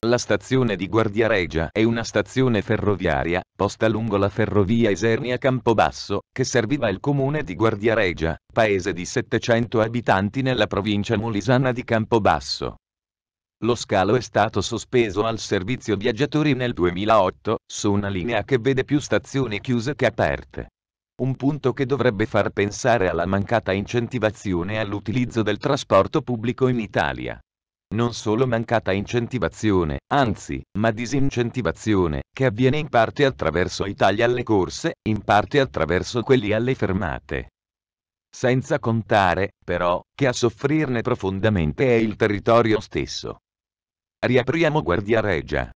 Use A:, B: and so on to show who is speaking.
A: La stazione di Guardiareggia è una stazione ferroviaria, posta lungo la ferrovia Isernia-Campobasso, che serviva il comune di Guardiareggia, paese di 700 abitanti nella provincia molisana di Campobasso. Lo scalo è stato sospeso al servizio viaggiatori nel 2008, su una linea che vede più stazioni chiuse che aperte. Un punto che dovrebbe far pensare alla mancata incentivazione all'utilizzo del trasporto pubblico in Italia non solo mancata incentivazione, anzi, ma disincentivazione, che avviene in parte attraverso i tagli alle corse, in parte attraverso quelli alle fermate. Senza contare, però, che a soffrirne profondamente è il territorio stesso. Riapriamo Guardia Regia.